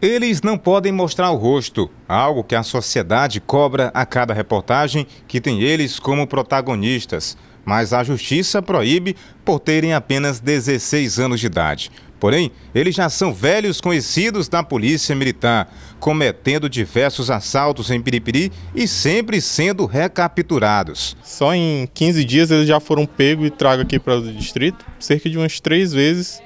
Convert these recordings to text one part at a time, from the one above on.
Eles não podem mostrar o rosto, algo que a sociedade cobra a cada reportagem que tem eles como protagonistas. Mas a justiça proíbe por terem apenas 16 anos de idade. Porém, eles já são velhos conhecidos da Polícia Militar, cometendo diversos assaltos em Piripiri e sempre sendo recapturados. Só em 15 dias eles já foram pegos e trago aqui para o distrito cerca de umas três vezes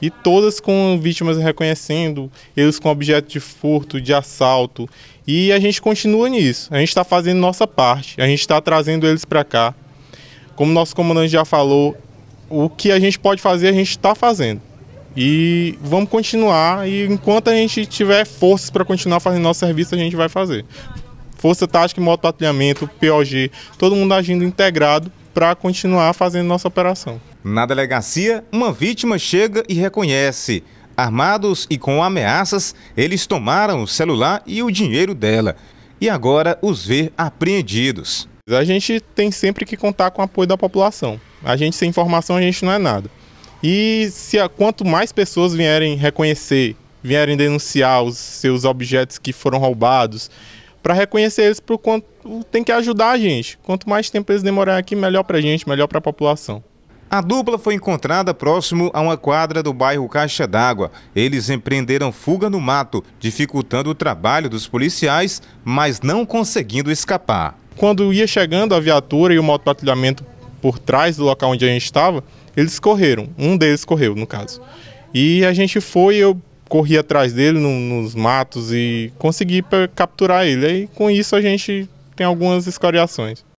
e todas com vítimas reconhecendo, eles com objeto de furto, de assalto. E a gente continua nisso. A gente está fazendo nossa parte, a gente está trazendo eles para cá. Como nosso comandante já falou, o que a gente pode fazer, a gente está fazendo. E vamos continuar, e enquanto a gente tiver forças para continuar fazendo nosso serviço, a gente vai fazer. Força Tática e Moto Patrulhamento, POG, todo mundo agindo integrado para continuar fazendo nossa operação. Na delegacia, uma vítima chega e reconhece. Armados e com ameaças, eles tomaram o celular e o dinheiro dela. E agora os vê apreendidos. A gente tem sempre que contar com o apoio da população. A gente sem informação a gente não é nada. E se quanto mais pessoas vierem reconhecer, vierem denunciar os seus objetos que foram roubados, para reconhecer eles por quanto tem que ajudar a gente. Quanto mais tempo eles demorarem aqui, melhor para a gente, melhor para a população. A dupla foi encontrada próximo a uma quadra do bairro Caixa d'Água. Eles empreenderam fuga no mato, dificultando o trabalho dos policiais, mas não conseguindo escapar. Quando ia chegando a viatura e o moto patrulhamento por trás do local onde a gente estava, eles correram. Um deles correu, no caso. E a gente foi, eu corri atrás dele no, nos matos e consegui capturar ele. E com isso a gente tem algumas escoriações.